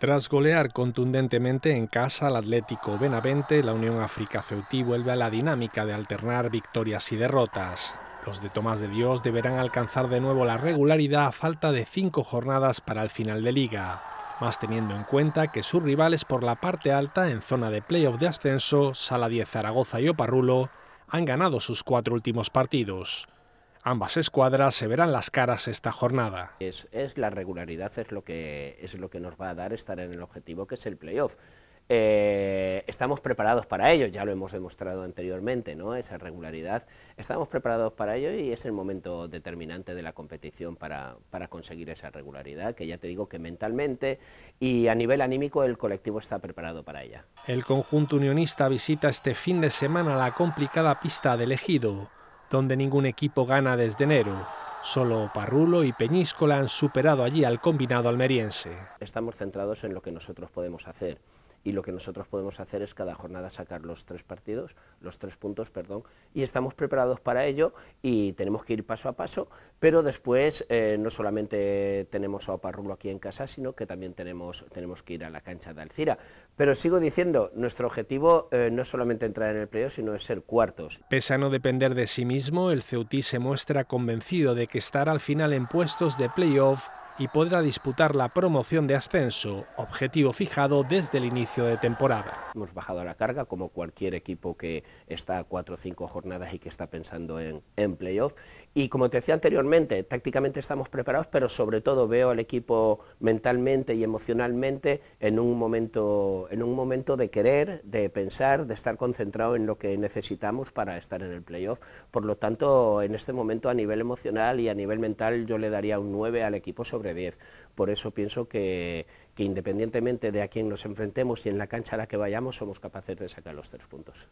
Tras golear contundentemente en casa al Atlético Benavente, la Unión África Ceutí vuelve a la dinámica de alternar victorias y derrotas. Los de Tomás de Dios deberán alcanzar de nuevo la regularidad a falta de cinco jornadas para el final de liga, más teniendo en cuenta que sus rivales por la parte alta en zona de playoff de ascenso, Sala 10 Zaragoza y Oparrulo, han ganado sus cuatro últimos partidos. Ambas escuadras se verán las caras esta jornada. Es, la regularidad, es lo, que, es lo que nos va a dar estar en el objetivo que es el playoff. Eh, estamos preparados para ello, ya lo hemos demostrado anteriormente, ¿no? esa regularidad. Estamos preparados para ello y es el momento determinante de la competición para, para, conseguir esa regularidad, que ya te digo que mentalmente y a nivel anímico el colectivo está preparado para ella. El conjunto unionista visita este fin de semana la complicada pista de elegido donde ningún equipo gana desde enero. Solo Parrulo y Peñíscola han superado allí al combinado almeriense. Estamos centrados en lo que nosotros podemos hacer y lo que nosotros podemos hacer es cada jornada sacar los tres partidos, los tres puntos, perdón, y estamos preparados para ello y tenemos que ir paso a paso, pero después eh, no solamente tenemos a Oparrulo aquí en casa, sino que también tenemos, tenemos que ir a la cancha de Alcira. Pero sigo diciendo, nuestro objetivo eh, no es solamente entrar en el playoff, sino es ser cuartos. Pese a no depender de sí mismo, el Ceutí se muestra convencido de que estar al final en puestos de playoff y podrá disputar la promoción de ascenso, objetivo fijado desde el inicio de temporada. Hemos bajado la carga como cualquier equipo que está a cuatro o cinco jornadas y que está pensando en, en playoff. Y como te decía anteriormente, tácticamente estamos preparados, pero sobre todo veo al equipo mentalmente y emocionalmente en un momento, en un momento de querer, de pensar, de estar concentrado en lo que necesitamos para estar en el playoff. Por lo tanto, en este momento a nivel emocional y a nivel mental yo le daría un 9 al equipo sobre 10. Por eso pienso que independientemente de a quién nos enfrentemos y en la cancha a la que vayamos, somos capaces de sacar los tres puntos.